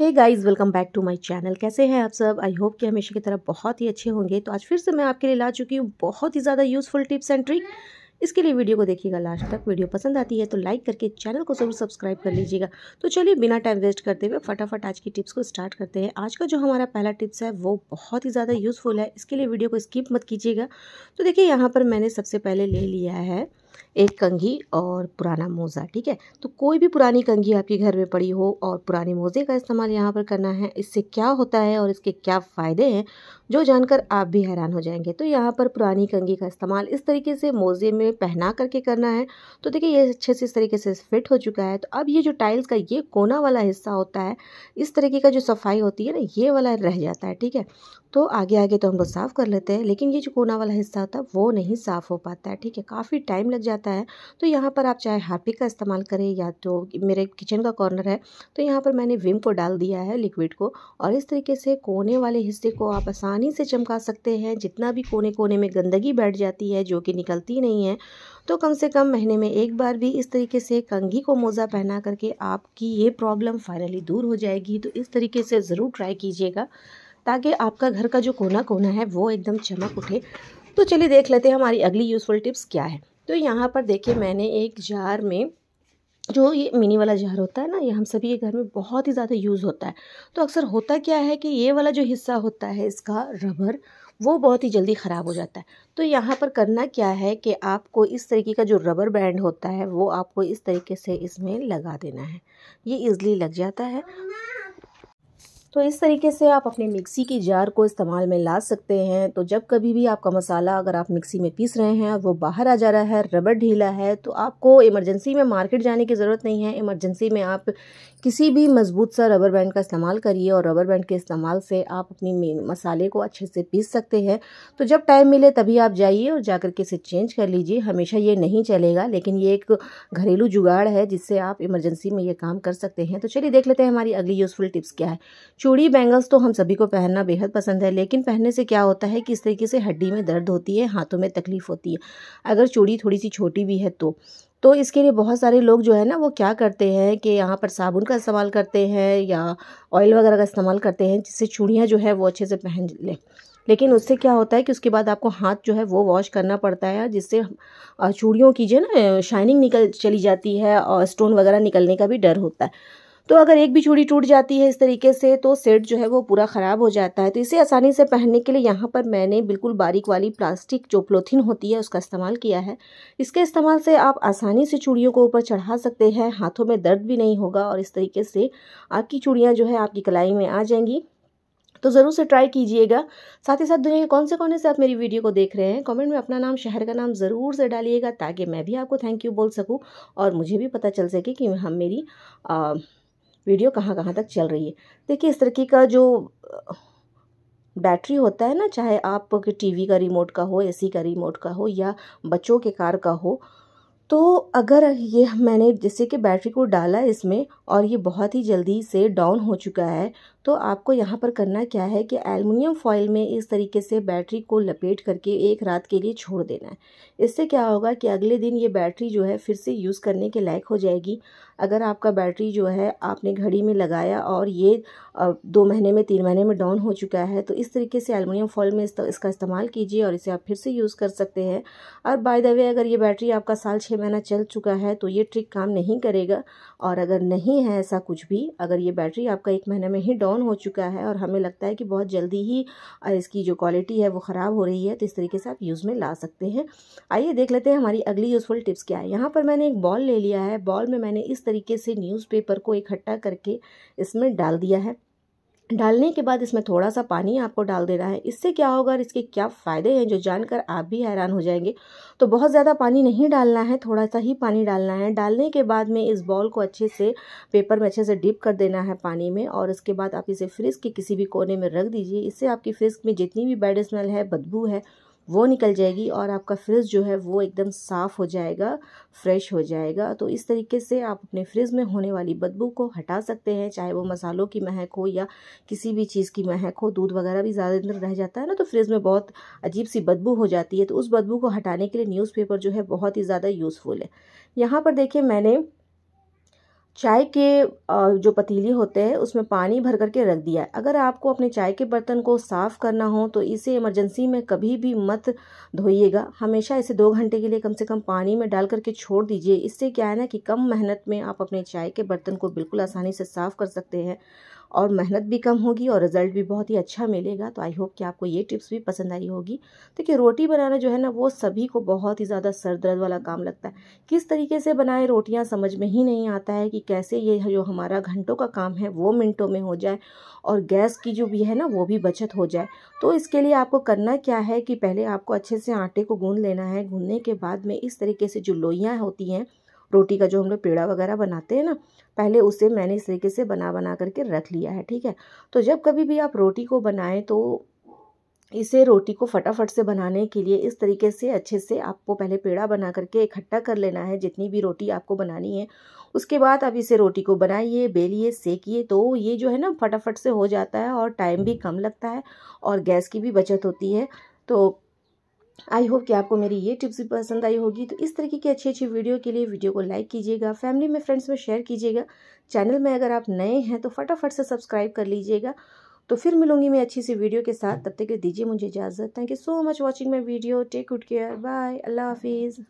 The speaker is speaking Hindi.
hey guys welcome back to my channel कैसे हैं आप सब आई होप कि हमेशा की तरफ बहुत ही अच्छे होंगे तो आज फिर से मैं आपके लिए ला चुकी हूँ बहुत ही ज़्यादा यूज़फुल टिप्स एंड ट्रिक इसके लिए वीडियो को देखिएगा लास्ट तक वीडियो पसंद आती है तो लाइक करके चैनल को ज़रूर सब्सक्राइब कर लीजिएगा तो चलिए बिना टाइम वेस्ट करते हुए फटाफट आज की टिप्स को स्टार्ट करते हैं आज का जो हमारा पहला टिप्स है वो बहुत ही ज़्यादा यूज़फुल है इसके लिए वीडियो को स्किप मत कीजिएगा तो देखिए यहाँ पर मैंने सबसे पहले ले लिया है एक कंघी और पुराना मोज़ा ठीक है तो कोई भी पुरानी कंघी आपके घर में पड़ी हो और पुराने मोज़े का इस्तेमाल यहाँ पर करना है इससे क्या होता है और इसके क्या फ़ायदे हैं जो जानकर आप भी हैरान हो जाएंगे तो यहाँ पर पुरानी कंघी का इस्तेमाल इस तरीके से मोज़े में पहना करके करना है तो देखिए ये अच्छे से इस तरीके से फिट हो चुका है तो अब ये जो टाइल्स का ये कोना वाला हिस्सा होता है इस तरीके का जो सफाई होती है ना ये वाला रह जाता है ठीक है तो आगे आगे तो हम लोग साफ़ कर लेते हैं लेकिन ये जो कोना वाला हिस्सा होता है वो नहीं साफ़ हो पाता है ठीक है काफ़ी टाइम लग जाता जाता है तो यहाँ पर आप चाहे हार्पिक का इस्तेमाल करें या तो मेरे किचन का कॉर्नर है तो यहाँ पर मैंने विम को डाल दिया है लिक्विड को और इस तरीके से कोने वाले हिस्से को आप आसानी से चमका सकते हैं जितना भी कोने कोने में गंदगी बैठ जाती है जो कि निकलती नहीं है तो कम से कम महीने में एक बार भी इस तरीके से कंघी को मोज़ा पहना करके आपकी ये प्रॉब्लम फाइनली दूर हो जाएगी तो इस तरीके से ज़रूर ट्राई कीजिएगा ताकि आपका घर का जो कोना कोना है वो एकदम चमक उठे तो चलिए देख लेते हैं हमारी अगली यूज़फुल टिप्स क्या है तो यहाँ पर देखिए मैंने एक जार में जो ये मिनी वाला जार होता है ना ये हम सभी के घर में बहुत ही ज़्यादा यूज़ होता है तो अक्सर होता क्या है कि ये वाला जो हिस्सा होता है इसका रबर वो बहुत ही जल्दी ख़राब हो जाता है तो यहाँ पर करना क्या है कि आपको इस तरीके का जो रबर बैंड होता है वो आपको इस तरीके से इसमें लगा देना है ये ईज़िली लग जाता है तो इस तरीके से आप अपने मिक्सी की जार को इस्तेमाल में ला सकते हैं तो जब कभी भी आपका मसाला अगर आप मिक्सी में पीस रहे हैं और वो बाहर आ जा रहा है रबड़ ढीला है तो आपको इमरजेंसी में मार्केट जाने की ज़रूरत नहीं है इमरजेंसी में आप किसी भी मजबूत सा रबर बैंड का इस्तेमाल करिए और रबर बैंड के इस्तेमाल से आप अपनी मसाले को अच्छे से पीस सकते हैं तो जब टाइम मिले तभी आप जाइए और जा के इसे चेंज कर लीजिए हमेशा ये नहीं चलेगा लेकिन ये एक घरेलू जुगाड़ है जिससे आप इमरजेंसी में ये काम कर सकते हैं तो चलिए देख लेते हैं हमारी अगली यूज़फुल टिप्स क्या है चूड़ी बैंगल्स तो हम सभी को पहनना बेहद पसंद है लेकिन पहनने से क्या होता है कि इस तरीके से हड्डी में दर्द होती है हाथों में तकलीफ़ होती है अगर चूड़ी थोड़ी सी छोटी भी है तो तो इसके लिए बहुत सारे लोग जो है ना वो क्या करते हैं कि यहाँ पर साबुन का इस्तेमाल करते हैं या ऑयल वगैरह का इस्तेमाल करते हैं जिससे चूड़ियाँ जो है वो अच्छे से पहन लें लेकिन उससे क्या होता है कि उसके बाद आपको हाथ जो है वो वॉश करना पड़ता है जिससे चूड़ियों की जो है ना शाइनिंग निकल चली जाती है और स्टोन वगैरह निकलने का भी डर होता है तो अगर एक भी चूड़ी टूट जाती है इस तरीके से तो सेट जो है वो पूरा ख़राब हो जाता है तो इसे आसानी से पहनने के लिए यहाँ पर मैंने बिल्कुल बारीक वाली प्लास्टिक जो प्लोथिन होती है उसका इस्तेमाल किया है इसके इस्तेमाल से आप आसानी से चूड़ियों को ऊपर चढ़ा सकते हैं हाथों में दर्द भी नहीं होगा और इस तरीके से आपकी चूड़ियाँ जो है आपकी कलाई में आ जाएंगी तो ज़रूर से ट्राई कीजिएगा साथ ही साथ दुनिया के कौन से कौन से आप मेरी वीडियो को देख रहे हैं कमेंट में अपना नाम शहर का नाम ज़रूर से डालिएगा ताकि मैं भी आपको थैंक यू बोल सकूं और मुझे भी पता चल सके कि हम मेरी आ, वीडियो कहाँ कहाँ तक चल रही है देखिए इस तरीके का जो बैटरी होता है ना चाहे आप टीवी का रिमोट का हो एसी का रिमोट का हो या बच्चों के कार का हो तो अगर ये मैंने जैसे कि बैटरी को डाला इसमें और ये बहुत ही जल्दी से डाउन हो चुका है तो आपको यहाँ पर करना क्या है कि एलमिनियम फॉइल में इस तरीके से बैटरी को लपेट करके एक रात के लिए छोड़ देना है इससे क्या होगा कि अगले दिन ये बैटरी जो है फिर से यूज़ करने के लायक हो जाएगी अगर आपका बैटरी जो है आपने घड़ी में लगाया और ये दो महीने में तीन महीने में डाउन हो चुका है तो इस तरीके से एलमिनियम फॉइल में इसका इस्तेमाल कीजिए और इसे आप फिर से यूज़ कर सकते हैं और बाय द वे अगर ये बैटरी आपका साल छः महीना चल चुका है तो ये ट्रिक काम नहीं करेगा और अगर नहीं है ऐसा कुछ भी अगर ये बैटरी आपका एक महीने में ही डाउन हो चुका है और हमें लगता है कि बहुत जल्दी ही इसकी जो क्वालिटी है वो ख़राब हो रही है तो इस तरीके से आप यूज़ में ला सकते हैं आइए देख लेते हैं हमारी अगली यूज़फुल टिप्स क्या है यहाँ पर मैंने एक बॉल ले लिया है बॉल में मैंने इस तरीके से न्यूज़पेपर को इकट्ठा करके इसमें डाल दिया है डालने के बाद इसमें थोड़ा सा पानी आपको डाल देना है इससे क्या होगा और इसके क्या फ़ायदे हैं जो जानकर आप भी हैरान हो जाएंगे तो बहुत ज़्यादा पानी नहीं डालना है थोड़ा सा ही पानी डालना है डालने के बाद में इस बॉल को अच्छे से पेपर में अच्छे से डिप कर देना है पानी में और उसके बाद आप इसे फ्रिज के किसी भी कोने में रख दीजिए इससे आपकी फ्रिज में जितनी भी बैड स्मेल है बदबू है वो निकल जाएगी और आपका फ्रिज जो है वो एकदम साफ़ हो जाएगा फ्रेश हो जाएगा तो इस तरीके से आप अपने फ्रिज में होने वाली बदबू को हटा सकते हैं चाहे वो मसालों की महक हो या किसी भी चीज़ की महक हो दूध वगैरह भी ज़्यादा दिन रह जाता है ना तो फ्रिज में बहुत अजीब सी बदबू हो जाती है तो उस बदबू को हटाने के लिए न्यूज़पेपर जो है बहुत ही ज़्यादा यूज़फुल है यहाँ पर देखिए मैंने चाय के जो पतीली होते हैं उसमें पानी भर करके रख दिया है अगर आपको अपने चाय के बर्तन को साफ़ करना हो तो इसे इमरजेंसी में कभी भी मत धोइएगा हमेशा इसे दो घंटे के लिए कम से कम पानी में डाल करके छोड़ दीजिए इससे क्या है ना कि कम मेहनत में आप अपने चाय के बर्तन को बिल्कुल आसानी से साफ़ कर सकते हैं और मेहनत भी कम होगी और रिजल्ट भी बहुत ही अच्छा मिलेगा तो आई होप कि आपको ये टिप्स भी पसंद आई होगी देखिए तो रोटी बनाना जो है ना वो सभी को बहुत ही ज़्यादा सर दर्द वाला काम लगता है किस तरीके से बनाए रोटियाँ समझ में ही नहीं आता है कि कैसे ये जो हमारा घंटों का काम है वो मिनटों में हो जाए और गैस की जो भी है ना वो भी बचत हो जाए तो इसके लिए आपको करना क्या है कि पहले आपको अच्छे से आटे को गूँध लेना है गूँधने के बाद में इस तरीके से जो लोइयाँ होती हैं रोटी का जो हम लोग पेड़ा वगैरह बनाते हैं ना पहले उसे मैंने इस तरीके से बना बना करके रख लिया है ठीक है तो जब कभी भी आप रोटी को बनाएं तो इसे रोटी को फटाफट से बनाने के लिए इस तरीके से अच्छे से आपको पहले पेड़ा बना करके इकट्ठा कर लेना है जितनी भी रोटी आपको बनानी है उसके बाद आप इसे रोटी को बनाइए बेलिए सेकिए तो ये जो है ना फटाफट से हो जाता है और टाइम भी कम लगता है और गैस की भी बचत होती है तो आई होप कि आपको मेरी ये टिप्स भी पसंद आई होगी तो इस तरीके की अच्छी अच्छी वीडियो के लिए वीडियो को लाइक कीजिएगा फैमिली में फ्रेंड्स में शेयर कीजिएगा चैनल में अगर आप नए हैं तो फटाफट से सब्सक्राइब कर लीजिएगा तो फिर मिलूंगी मैं अच्छी सी वीडियो के साथ तब तक के दीजिए मुझे इजाज़त thank you so much watching my video take good care bye अल्लाह हाफिज़